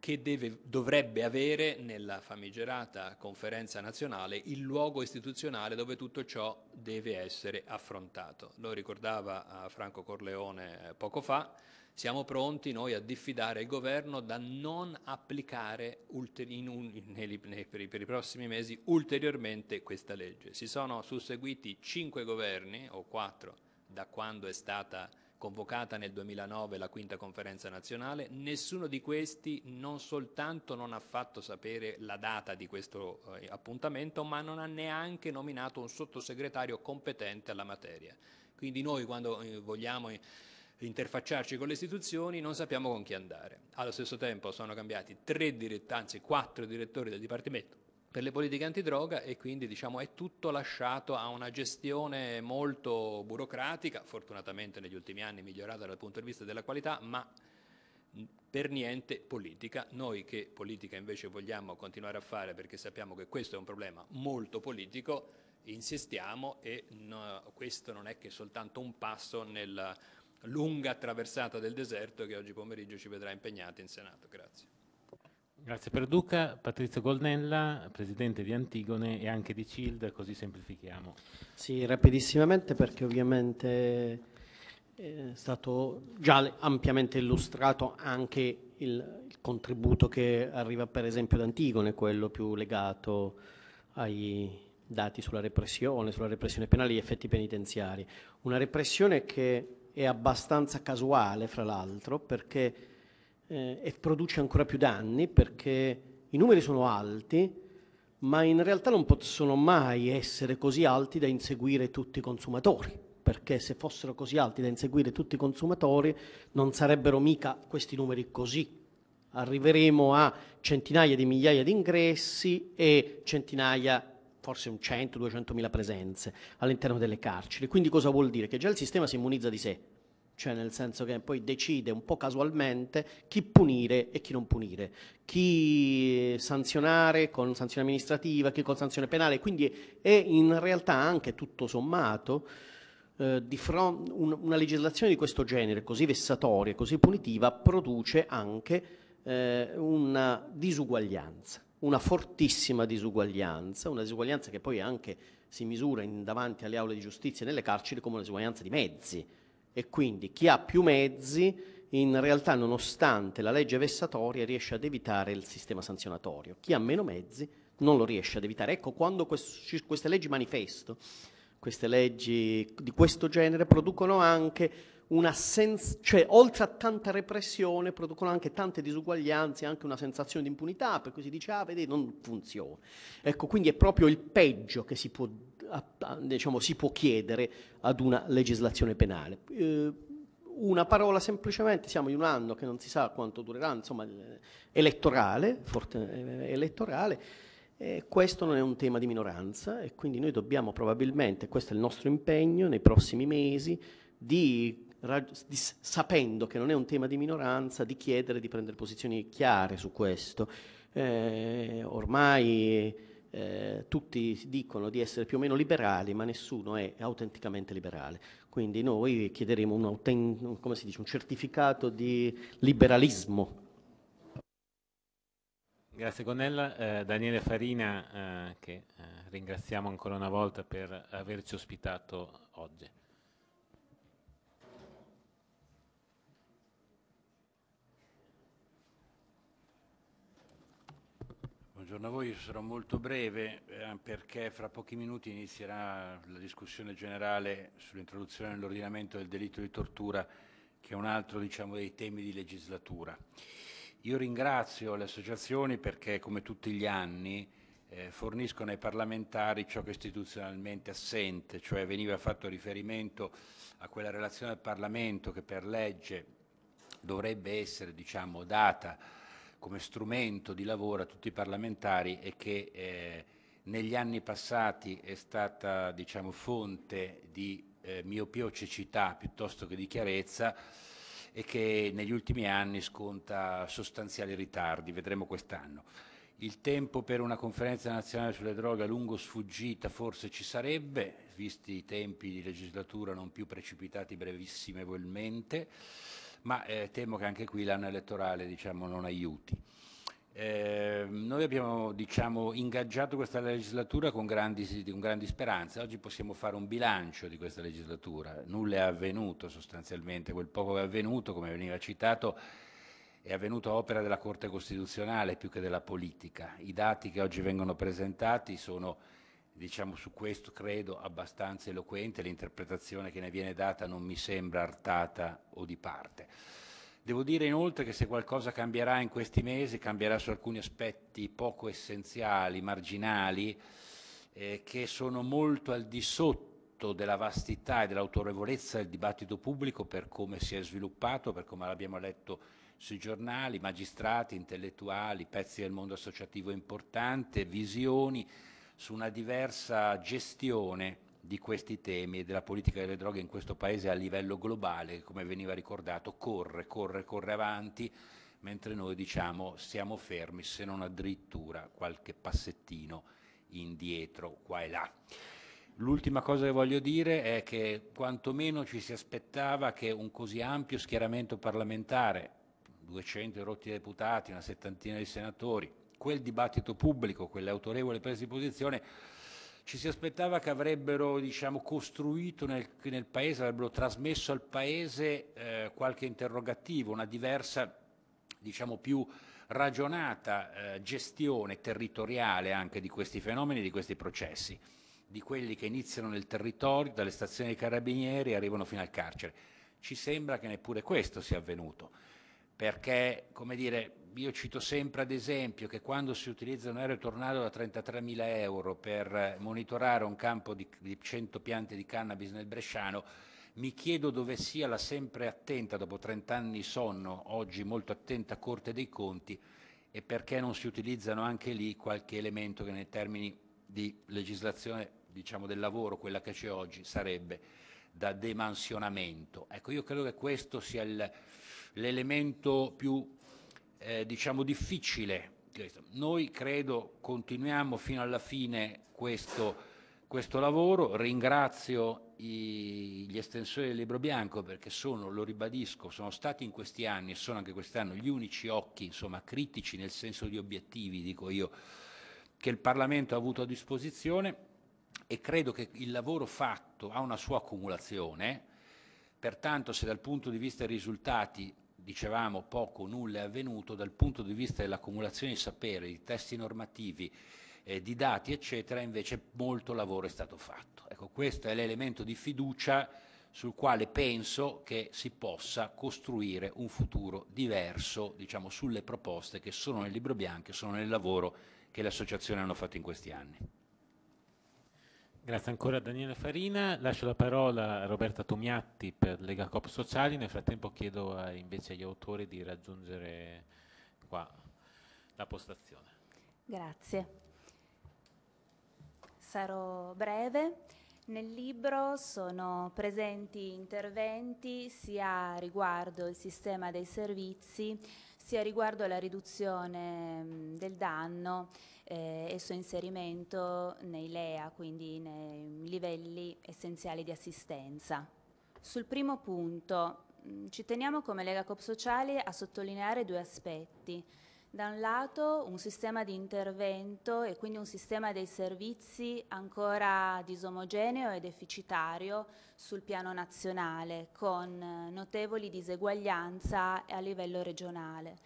che deve, dovrebbe avere nella famigerata conferenza nazionale il luogo istituzionale dove tutto ciò deve essere affrontato. Lo ricordava eh, Franco Corleone eh, poco fa, siamo pronti noi a diffidare il governo da non applicare in un, nei, nei, per, i, per, i, prossimi mesi ulteriormente questa legge. Si sono susseguiti cinque governi o quattro da quando è stata convocata nel 2009 la quinta conferenza nazionale, nessuno di questi non soltanto non ha fatto sapere la data di questo eh, appuntamento, ma non ha neanche nominato un sottosegretario competente alla materia. Quindi noi quando eh, vogliamo interfacciarci con le istituzioni non sappiamo con chi andare. Allo stesso tempo sono cambiati tre anzi quattro direttori del Dipartimento per le politiche antidroga e quindi diciamo, è tutto lasciato a una gestione molto burocratica, fortunatamente negli ultimi anni migliorata dal punto di vista della qualità, ma per niente politica, noi che politica invece vogliamo continuare a fare perché sappiamo che questo è un problema molto politico, insistiamo e no, questo non è che soltanto un passo nella lunga traversata del deserto che oggi pomeriggio ci vedrà impegnati in Senato. Grazie. Grazie per Perduca. Patrizio Golnella, presidente di Antigone e anche di CILD, così semplifichiamo. Sì, rapidissimamente perché ovviamente eh, è stato già ampiamente illustrato anche il, il contributo che arriva per esempio da Antigone, quello più legato ai dati sulla repressione, sulla repressione penale, e gli effetti penitenziari. Una repressione che è abbastanza casuale, fra l'altro, perché eh, e produce ancora più danni perché i numeri sono alti, ma in realtà non possono mai essere così alti da inseguire tutti i consumatori, perché se fossero così alti da inseguire tutti i consumatori non sarebbero mica questi numeri così. Arriveremo a centinaia di migliaia di ingressi e centinaia forse un 100-200 mila presenze all'interno delle carceri. Quindi cosa vuol dire? Che già il sistema si immunizza di sé, cioè nel senso che poi decide un po' casualmente chi punire e chi non punire, chi sanzionare con sanzione amministrativa, chi con sanzione penale, quindi è in realtà anche tutto sommato eh, front, un, una legislazione di questo genere, così vessatoria, così punitiva, produce anche eh, una disuguaglianza, una fortissima disuguaglianza, una disuguaglianza che poi anche si misura in, davanti alle aule di giustizia e nelle carceri come una disuguaglianza di mezzi, e quindi chi ha più mezzi in realtà nonostante la legge vessatoria riesce ad evitare il sistema sanzionatorio, chi ha meno mezzi non lo riesce ad evitare. Ecco quando queste leggi manifesto, queste leggi di questo genere producono anche una sensazione, cioè oltre a tanta repressione producono anche tante disuguaglianze, anche una sensazione di impunità, per cui si dice ah vedete non funziona. Ecco, quindi è proprio il peggio che si può diciamo, si può chiedere ad una legislazione penale. Eh, una parola semplicemente, siamo in un anno che non si sa quanto durerà, insomma, eh, elettorale, forte, eh, elettorale, e questo non è un tema di minoranza e quindi noi dobbiamo probabilmente, questo è il nostro impegno nei prossimi mesi, di di, sapendo che non è un tema di minoranza, di chiedere di prendere posizioni chiare su questo. Eh, ormai eh, tutti dicono di essere più o meno liberali, ma nessuno è autenticamente liberale. Quindi noi chiederemo un, autent- dice, un certificato di liberalismo. Grazie Gonella. Eh, Daniele Farina, eh, che eh, ringraziamo ancora una volta per averci ospitato oggi. Buongiorno a voi, sarò molto breve eh, perché fra pochi minuti inizierà la discussione generale sull'introduzione nell'ordinamento del delitto di tortura che è un altro diciamo, dei temi di legislatura. Io ringrazio le associazioni perché come tutti gli anni eh, forniscono ai parlamentari ciò che è istituzionalmente assente, cioè veniva fatto riferimento a quella relazione al Parlamento che per legge dovrebbe essere diciamo, data come strumento di lavoro a tutti i parlamentari e che eh, negli anni passati è stata diciamo, fonte di eh, miopia o cecità piuttosto che di chiarezza e che negli ultimi anni sconta sostanziali ritardi, vedremo quest'anno. Il tempo per una conferenza nazionale sulle droghe a lungo sfuggita forse ci sarebbe, visti i tempi di legislatura non più precipitati brevissimamente ma eh, temo che anche qui l'anno elettorale diciamo, non aiuti. Eh, noi abbiamo diciamo, ingaggiato questa legislatura con grandi, con grandi, speranze, oggi possiamo fare un bilancio di questa legislatura, nulla è avvenuto sostanzialmente, quel poco che è avvenuto, come veniva citato, è avvenuto a opera della Corte Costituzionale più che della politica. I dati che oggi vengono presentati sono diciamo su questo credo abbastanza eloquente, l'interpretazione che ne viene data non mi sembra artata o di parte. Devo dire inoltre che se qualcosa cambierà in questi mesi, cambierà su alcuni aspetti poco essenziali, marginali, eh, che sono molto al di sotto della vastità e dell'autorevolezza del dibattito pubblico per come si è sviluppato, per come l'abbiamo letto sui giornali, magistrati, intellettuali, pezzi del mondo associativo importante, visioni, su una diversa gestione di questi temi e della politica delle droghe in questo Paese a livello globale, come veniva ricordato, corre, corre, corre avanti, mentre noi diciamo siamo fermi, se non addirittura qualche passettino indietro, qua e là. L'ultima cosa che voglio dire è che quantomeno ci si aspettava che un così ampio schieramento parlamentare, 200 rotti deputati, una settantina di senatori, quel dibattito pubblico, quelle autorevole prese di posizione, ci si aspettava che avrebbero diciamo, costruito nel, nel, Paese, avrebbero trasmesso al Paese eh, qualche interrogativo, una diversa, diciamo più ragionata eh, gestione territoriale anche di questi fenomeni, di questi processi, di quelli che iniziano nel territorio, dalle stazioni dei carabinieri e arrivano fino al carcere. Ci sembra che neppure questo sia avvenuto, perché, come dire, io cito sempre ad esempio che quando si utilizza un aereo tornado da 33.000 euro per monitorare un campo di, 100 piante di cannabis nel Bresciano, mi chiedo dove sia la sempre attenta, dopo 30 anni sonno, oggi molto attenta Corte dei Conti, e perché non si utilizzano anche lì qualche elemento che nei termini di legislazione diciamo, del lavoro, quella che c'è oggi, sarebbe da demansionamento. Ecco, io credo che questo sia l'elemento più eh, diciamo difficile. Noi credo continuiamo fino alla fine questo, questo lavoro, ringrazio i, gli estensori del Libro Bianco perché sono, lo ribadisco, sono stati in questi anni e sono anche quest'anno gli unici occhi insomma, critici nel senso di obiettivi, dico io, che il Parlamento ha avuto a disposizione e credo che il lavoro fatto ha una sua accumulazione, pertanto se dal punto di vista dei risultati dicevamo poco o nulla è avvenuto dal punto di vista dell'accumulazione di sapere, di testi normativi, eh, di dati eccetera, invece molto lavoro è stato fatto. Ecco, questo è l'elemento di fiducia sul quale penso che si possa costruire un futuro diverso, diciamo, sulle proposte che sono nel libro bianco, sono nel lavoro che le associazioni hanno fatto in questi anni. Grazie ancora a Daniele Farina. Lascio la parola a Roberta Tomiatti per Lega Cop Sociali. Nel frattempo chiedo a, invece agli autori di raggiungere qua la postazione. Grazie. Sarò breve. Nel libro sono presenti interventi sia riguardo il sistema dei servizi, sia riguardo alla riduzione del danno eh, il suo inserimento nei LEA, quindi nei livelli essenziali di assistenza. Sul primo punto mm, ci teniamo come Lega Cop Sociali a sottolineare due aspetti. Da un lato un sistema di intervento e quindi un sistema dei servizi ancora disomogeneo e deficitario sul piano nazionale, con eh, notevoli diseguaglianze a livello regionale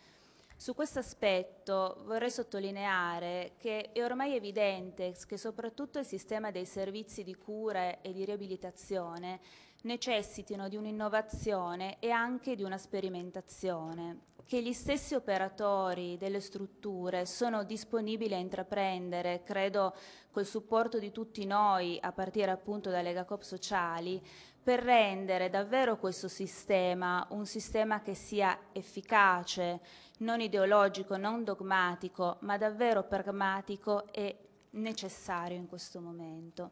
su questo aspetto vorrei sottolineare che è ormai evidente che soprattutto il sistema dei servizi di cura e di riabilitazione necessitino di un'innovazione e anche di una sperimentazione, che gli stessi operatori delle strutture sono disponibili a intraprendere, credo col supporto di tutti noi, a partire appunto da Legacop Sociali, per rendere davvero questo sistema un sistema che sia efficace, non ideologico, non dogmatico, ma davvero pragmatico e necessario in questo momento.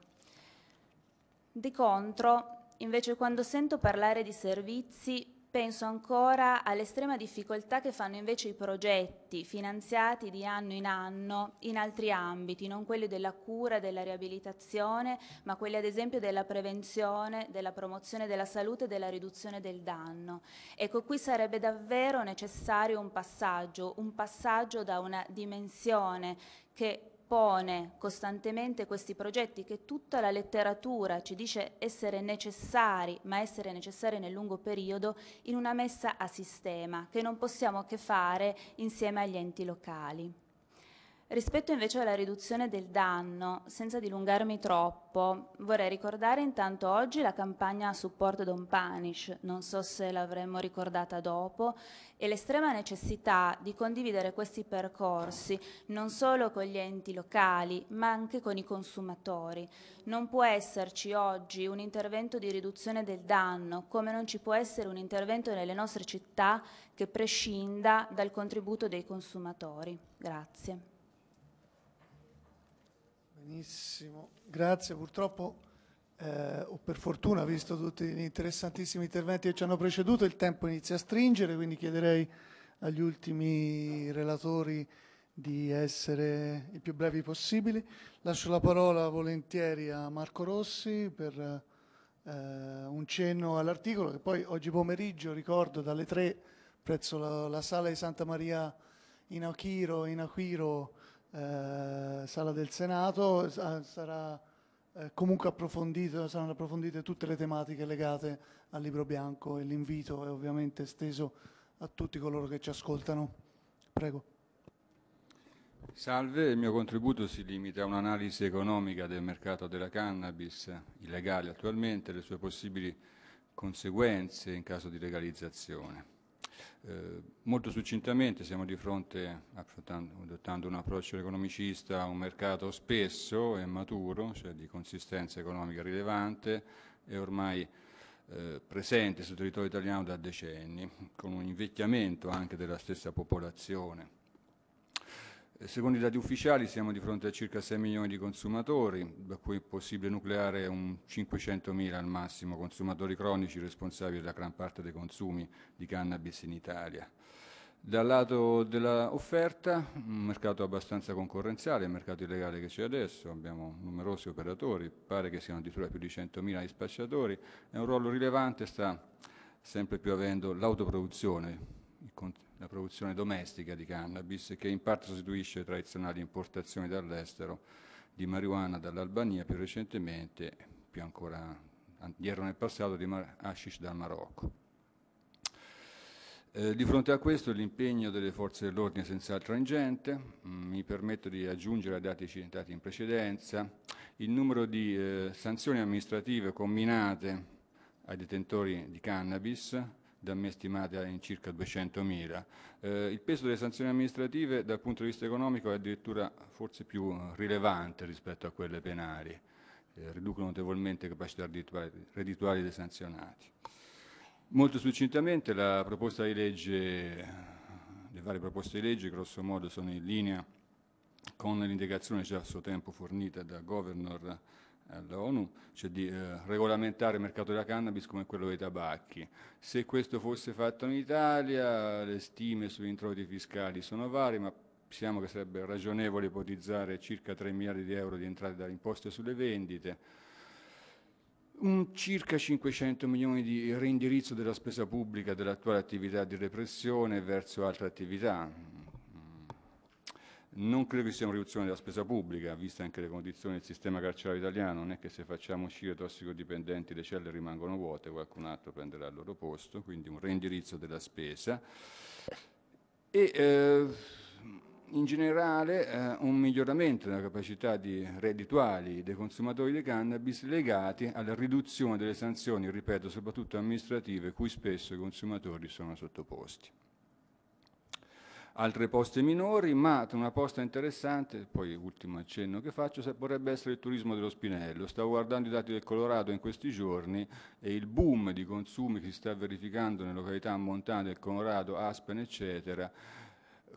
Di contro, invece, quando sento parlare di servizi, Penso ancora all'estrema difficoltà che fanno invece i progetti finanziati di anno in anno in altri ambiti, non quelli della cura, della riabilitazione, ma quelli ad esempio della prevenzione, della promozione della salute e della riduzione del danno. Ecco, qui sarebbe davvero necessario un passaggio, un passaggio da una dimensione che impone costantemente questi progetti che tutta la letteratura ci dice essere necessari, ma essere necessari nel lungo periodo, in una messa a sistema che non possiamo che fare insieme agli enti locali. Rispetto invece alla riduzione del danno, senza dilungarmi troppo, vorrei ricordare intanto oggi la campagna Support Don't Punish, non so se l'avremmo ricordata dopo, e l'estrema necessità di condividere questi percorsi non solo con gli enti locali, ma anche con i consumatori. Non può esserci oggi un intervento di riduzione del danno, come non ci può essere un intervento nelle nostre città che prescinda dal contributo dei consumatori. Grazie. Benissimo, grazie. Purtroppo, eh, o per fortuna, visto tutti gli interessantissimi interventi che ci hanno preceduto, il tempo inizia a stringere, quindi chiederei agli ultimi relatori di essere i più brevi possibili. Lascio la parola volentieri a Marco Rossi per eh, un cenno all'articolo che poi oggi pomeriggio, ricordo, dalle 3 presso la, la sala di Santa Maria in Aquiro, in Aquiro eh, sala del Senato sarà eh, comunque approfondito, saranno approfondite tutte le tematiche legate al libro bianco e l'invito è ovviamente esteso a tutti coloro che ci ascoltano. Prego. Salve, il mio contributo si limita a un'analisi economica del mercato della cannabis illegale attualmente e le sue possibili conseguenze in caso di legalizzazione. Eh, molto succintamente siamo di fronte, adottando un approccio economicista, a un mercato spesso e maturo, cioè di consistenza economica rilevante e ormai eh, presente sul territorio italiano da decenni, con un invecchiamento anche della stessa popolazione Secondo i dati ufficiali siamo di fronte a circa 6 milioni di consumatori, da cui è possibile nucleare un 500 mila al massimo consumatori cronici responsabili della gran parte dei consumi di cannabis in Italia. Dal lato dell'offerta, un mercato abbastanza concorrenziale, il mercato illegale che c'è adesso, abbiamo numerosi operatori, pare che siano addirittura più di 100.000 gli spacciatori, e un ruolo rilevante sta sempre più avendo l'autoproduzione, la produzione domestica di cannabis che in parte sostituisce tradizionali importazioni dall'estero di marijuana dall'Albania, più recentemente, più ancora dietro nel passato, di hashish dal Marocco. Eh, di fronte a questo l'impegno delle forze dell'ordine è senz'altro ingente, mm, mi permetto di aggiungere ai dati citati in precedenza il numero di eh, sanzioni amministrative combinate ai detentori di cannabis da me stimata in circa 200.000. Eh, il peso delle sanzioni amministrative dal punto di vista economico è addirittura forse più eh, rilevante rispetto a quelle penali, eh, riducono notevolmente le capacità reddituali dei sanzionati. Molto succintamente la proposta di legge, le varie proposte di legge grosso modo sono in linea con l'indicazione già a suo tempo fornita da Governor all'ONU, eh, cioè di eh, regolamentare il mercato della cannabis come quello dei tabacchi. Se questo fosse fatto in Italia, le stime sugli introiti fiscali sono varie, ma pensiamo che sarebbe ragionevole ipotizzare circa 3 miliardi di euro di entrate dalle imposte sulle vendite, un circa 500 milioni di reindirizzo della spesa pubblica dell'attuale attività di repressione verso altre attività, non credo che sia una riduzione della spesa pubblica, viste anche le condizioni del sistema carcerario italiano, non è che se facciamo uscire tossicodipendenti le celle rimangono vuote, qualcun altro prenderà il loro posto, quindi un reindirizzo della spesa. E eh, in generale eh, un miglioramento della capacità di reddituali dei consumatori di cannabis legati alla riduzione delle sanzioni, ripeto, soprattutto amministrative, cui spesso i consumatori sono sottoposti altre poste minori, ma una posta interessante, poi ultimo accenno che faccio, potrebbe essere il turismo dello Spinello. Stavo guardando i dati del Colorado in questi giorni e il boom di consumi che si sta verificando nelle località montane del Colorado, Aspen, eccetera,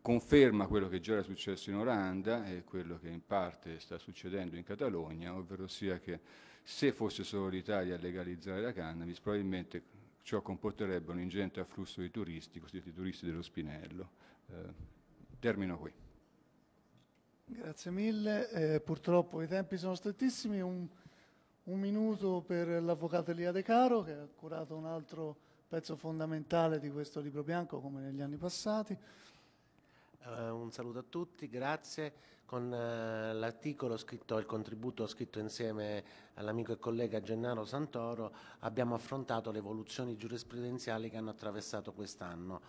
conferma quello che già era successo in Olanda e quello che in parte sta succedendo in Catalogna, ovvero sia che se fosse solo l'Italia a legalizzare la cannabis, probabilmente ciò comporterebbe un ingente afflusso di turisti, cosiddetti turisti dello Spinello. Eh, termino qui. Grazie mille, eh, purtroppo i tempi sono strettissimi, un, un minuto per l'avvocato Elia De Caro che ha curato un altro pezzo fondamentale di questo libro bianco come negli anni passati. Uh, un saluto a tutti, grazie. Con uh, l'articolo scritto, il contributo scritto insieme all'amico e collega Gennaro Santoro abbiamo affrontato le evoluzioni giurisprudenziali che hanno attraversato quest'anno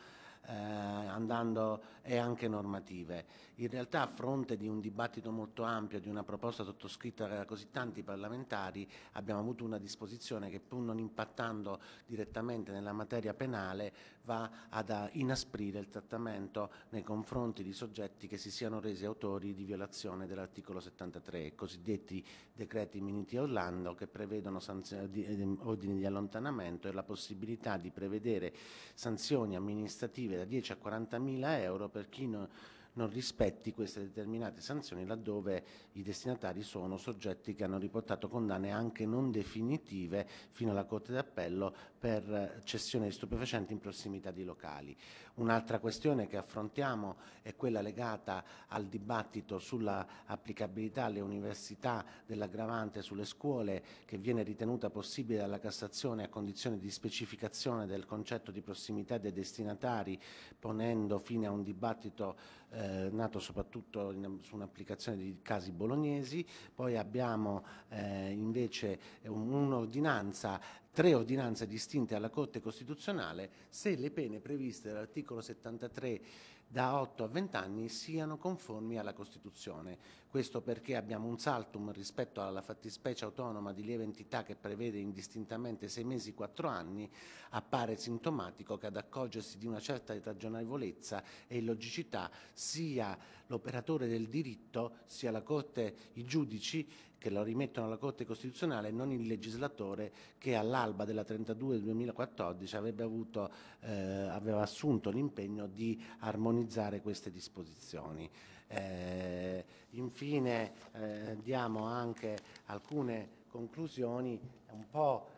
eh, andando, e anche normative. In realtà a fronte di un dibattito molto ampio, di una proposta sottoscritta da così tanti parlamentari, abbiamo avuto una disposizione che pur non impattando direttamente nella materia penale va ad eh, inasprire il trattamento nei confronti di soggetti che si siano resi autori di violazione dell'articolo 73, i cosiddetti decreti Miniti Orlando che prevedono ehm, ordini di allontanamento e la possibilità di prevedere sanzioni amministrative da 10 a 40 mila euro per chi non non rispetti queste determinate sanzioni laddove i destinatari sono soggetti che hanno riportato condanne anche non definitive fino alla Corte d'Appello per cessione di stupefacenti in prossimità di locali. Un'altra questione che affrontiamo è quella legata al dibattito sull'applicabilità alle università dell'aggravante sulle scuole che viene ritenuta possibile dalla Cassazione a condizione di specificazione del concetto di prossimità dei destinatari ponendo fine a un dibattito eh, nato soprattutto in, su un'applicazione di casi bolognesi. Poi abbiamo eh, invece un'ordinanza tre ordinanze distinte alla Corte Costituzionale se le pene previste dall'articolo 73 da 8 a 20 anni siano conformi alla Costituzione. Questo perché abbiamo un saltum rispetto alla fattispecie autonoma di lieve entità che prevede indistintamente sei mesi, quattro anni, appare sintomatico che ad accorgersi di una certa ragionevolezza e illogicità sia l'operatore del diritto, sia la Corte, i giudici che lo rimettono alla Corte Costituzionale, non il legislatore che all'alba della 32 del 2014 avuto, eh, aveva assunto l'impegno di armonizzare queste disposizioni. Eh, infine eh, diamo anche alcune conclusioni un po'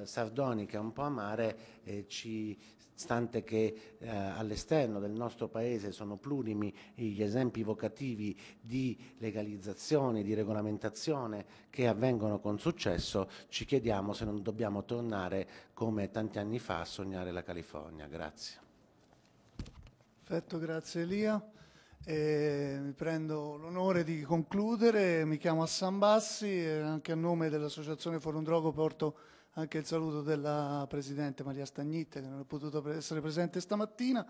eh, sardoniche, un po' amare, eh, ci, stante che eh, all'esterno del nostro Paese sono plurimi gli esempi vocativi di legalizzazione, di regolamentazione che avvengono con successo, ci chiediamo se non dobbiamo tornare come tanti anni fa a sognare la California. Grazie. Perfetto, grazie Elia. E mi prendo l'onore di concludere, mi chiamo Assan Bassi e anche a nome dell'Associazione Forum Drogo porto anche il saluto della Presidente Maria Stagnitte che non è potuta essere presente stamattina.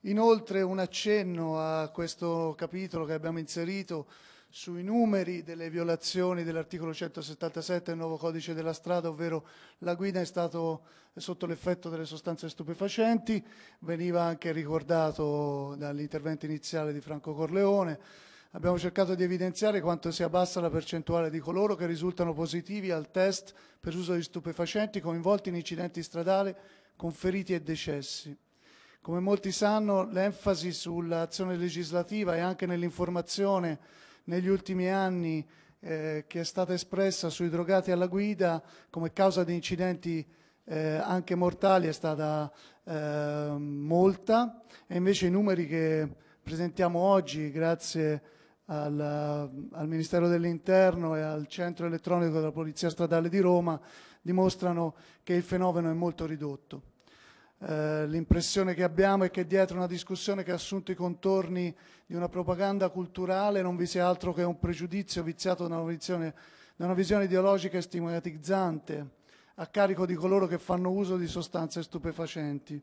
Inoltre un accenno a questo capitolo che abbiamo inserito sui numeri delle violazioni dell'articolo 177 del nuovo codice della strada, ovvero la guida è stato sotto l'effetto delle sostanze stupefacenti, veniva anche ricordato dall'intervento iniziale di Franco Corleone. Abbiamo cercato di evidenziare quanto sia bassa la percentuale di coloro che risultano positivi al test per uso di stupefacenti coinvolti in incidenti stradali con feriti e decessi. Come molti sanno, l'enfasi sull'azione legislativa e anche nell'informazione negli ultimi anni eh, che è stata espressa sui drogati alla guida come causa di incidenti eh, anche mortali è stata eh, molta e invece i numeri che presentiamo oggi grazie al, al Ministero dell'Interno e al Centro elettronico della Polizia Stradale di Roma dimostrano che il fenomeno è molto ridotto. Eh, l'impressione che abbiamo è che dietro una discussione che ha assunto i contorni di una propaganda culturale non vi sia altro che un pregiudizio viziato da una visione, da una visione ideologica e stigmatizzante a carico di coloro che fanno uso di sostanze stupefacenti.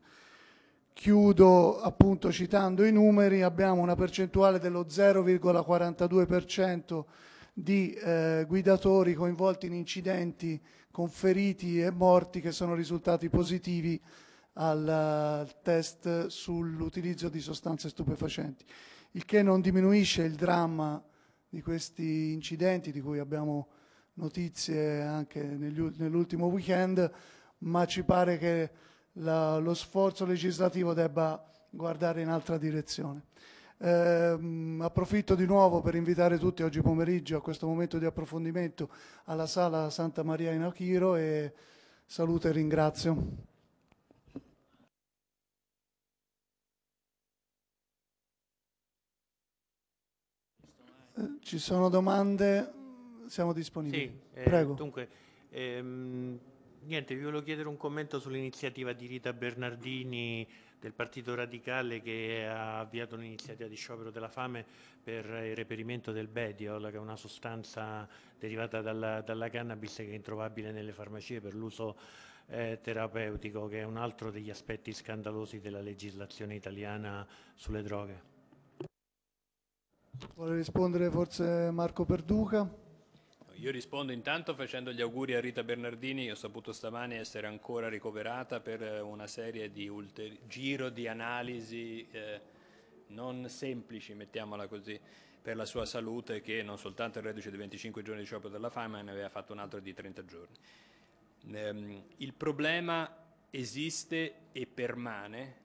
Chiudo appunto citando i numeri, abbiamo una percentuale dello 0,42% di eh, guidatori coinvolti in incidenti con feriti e morti che sono risultati positivi al test sull'utilizzo di sostanze stupefacenti, il che non diminuisce il dramma di questi incidenti di cui abbiamo notizie anche nell'ultimo weekend, ma ci pare che la, lo sforzo legislativo debba guardare in altra direzione. Eh, approfitto di nuovo per invitare tutti oggi pomeriggio a questo momento di approfondimento alla sala Santa Maria in Achiro e saluto e ringrazio. Ci sono domande? Siamo disponibili. Sì, eh, Prego. Dunque, ehm, niente, vi volevo chiedere un commento sull'iniziativa di Rita Bernardini del Partito Radicale che ha avviato un'iniziativa di sciopero della fame per il reperimento del bediol, che è una sostanza derivata dalla, dalla cannabis che è introvabile nelle farmacie per l'uso eh, terapeutico, che è un altro degli aspetti scandalosi della legislazione italiana sulle droghe. Vuole rispondere forse Marco Perduca? Io rispondo intanto facendo gli auguri a Rita Bernardini, io ho saputo stamane essere ancora ricoverata per eh, una serie di ulteri- giro di analisi eh, non semplici, mettiamola così, per la sua salute che non soltanto il reduce di 25 giorni di sciopero della fame, ma ne aveva fatto un altro di 30 giorni. Ehm, il problema esiste e permane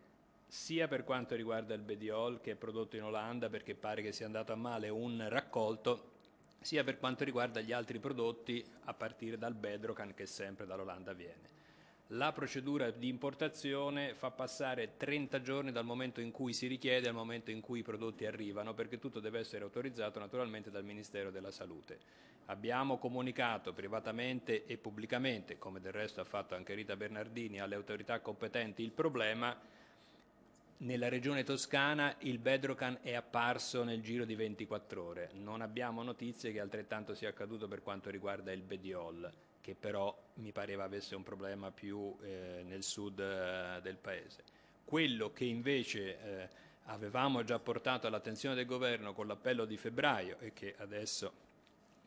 sia per quanto riguarda il Bediol che è prodotto in Olanda perché pare che sia andato a male un raccolto, sia per quanto riguarda gli altri prodotti a partire dal Bedrocan che sempre dall'Olanda viene. La procedura di importazione fa passare 30 giorni dal momento in cui si richiede al momento in cui i prodotti arrivano, perché tutto deve essere autorizzato naturalmente dal Ministero della Salute. Abbiamo comunicato privatamente e pubblicamente, come del resto ha fatto anche Rita Bernardini, alle autorità competenti il problema nella regione toscana il Bedrocan è apparso nel giro di 24 ore, non abbiamo notizie che altrettanto sia accaduto per quanto riguarda il Bediol, che però mi pareva avesse un problema più eh, nel sud eh, del paese. Quello che invece eh, avevamo già portato all'attenzione del governo con l'appello di febbraio e che adesso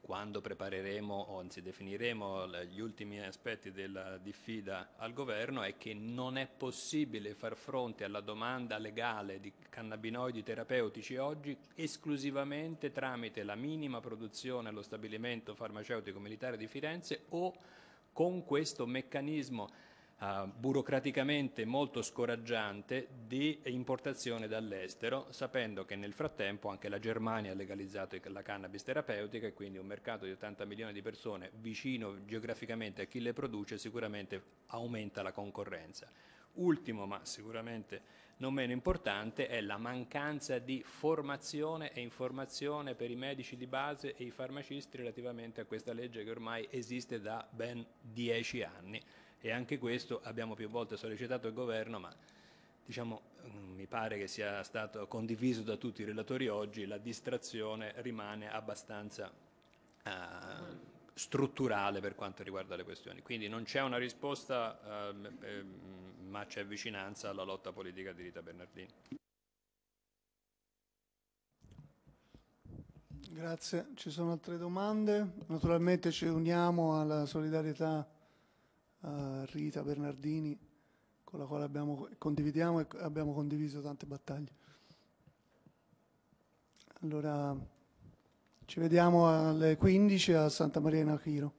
quando prepareremo, anzi definiremo gli ultimi aspetti della diffida al governo, è che non è possibile far fronte alla domanda legale di cannabinoidi terapeutici oggi esclusivamente tramite la minima produzione allo stabilimento farmaceutico militare di Firenze o con questo meccanismo eh, burocraticamente molto scoraggiante di importazione dall'estero, sapendo che nel frattempo anche la Germania ha legalizzato la cannabis terapeutica e quindi un mercato di 80 milioni di persone vicino geograficamente a chi le produce sicuramente aumenta la concorrenza. Ultimo, ma sicuramente non meno importante, è la mancanza di formazione e informazione per i medici di base e i farmacisti relativamente a questa legge che ormai esiste da ben dieci anni e anche questo abbiamo più volte sollecitato il governo, ma diciamo, mm, mi pare che sia stato condiviso da tutti i relatori oggi, la distrazione rimane abbastanza eh, strutturale per quanto riguarda le questioni. Quindi non c'è una risposta, eh, ma c'è vicinanza alla lotta politica di Rita Bernardini. Grazie, ci sono altre domande? Naturalmente ci uniamo alla solidarietà a Rita Bernardini, con la quale abbiamo, condividiamo e abbiamo condiviso tante battaglie. Allora, ci vediamo alle 15 a Santa Maria in Achiro.